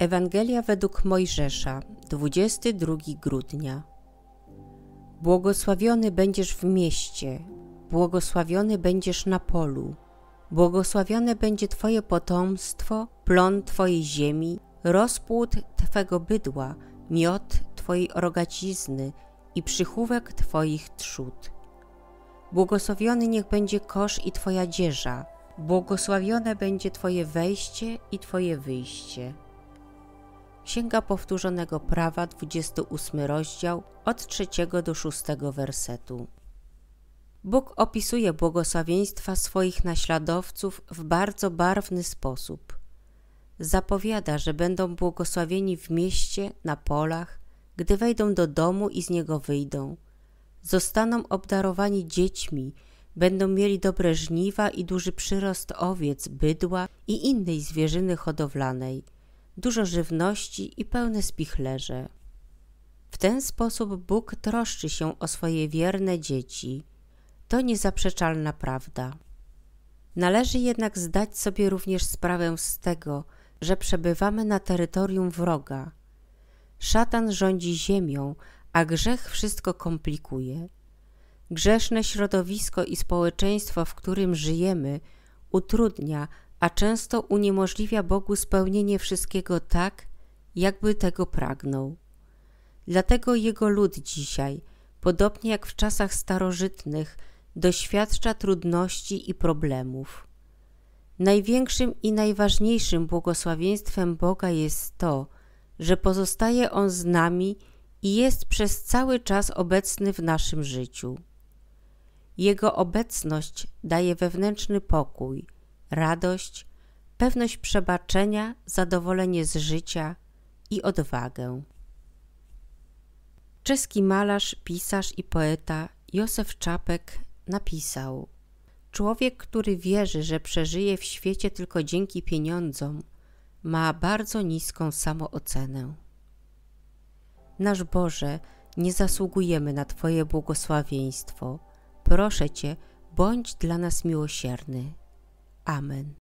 Ewangelia według Mojżesza, 22 grudnia. Błogosławiony będziesz w mieście, błogosławiony będziesz na polu, błogosławione będzie Twoje potomstwo, plon Twojej ziemi, rozpłód Twego bydła, miod Twojej rogacizny i przychówek Twoich trzód. Błogosławiony niech będzie kosz i Twoja dzieża, błogosławione będzie Twoje wejście i Twoje wyjście. Księga Powtórzonego Prawa, 28 rozdział, od 3 do 6 wersetu. Bóg opisuje błogosławieństwa swoich naśladowców w bardzo barwny sposób. Zapowiada, że będą błogosławieni w mieście, na polach, gdy wejdą do domu i z niego wyjdą. Zostaną obdarowani dziećmi, będą mieli dobre żniwa i duży przyrost owiec, bydła i innej zwierzyny hodowlanej – dużo żywności i pełne spichlerze. W ten sposób Bóg troszczy się o swoje wierne dzieci. To niezaprzeczalna prawda. Należy jednak zdać sobie również sprawę z tego, że przebywamy na terytorium wroga. Szatan rządzi ziemią, a grzech wszystko komplikuje. Grzeszne środowisko i społeczeństwo, w którym żyjemy, utrudnia, a często uniemożliwia Bogu spełnienie wszystkiego tak, jakby tego pragnął. Dlatego jego lud dzisiaj, podobnie jak w czasach starożytnych, doświadcza trudności i problemów. Największym i najważniejszym błogosławieństwem Boga jest to, że pozostaje On z nami i jest przez cały czas obecny w naszym życiu. Jego obecność daje wewnętrzny pokój – radość, pewność przebaczenia, zadowolenie z życia i odwagę. Czeski malarz, pisarz i poeta Józef Czapek napisał: Człowiek, który wierzy, że przeżyje w świecie tylko dzięki pieniądzom, ma bardzo niską samoocenę. Nasz Boże, nie zasługujemy na Twoje błogosławieństwo. Proszę Cię, bądź dla nas miłosierny. 阿门。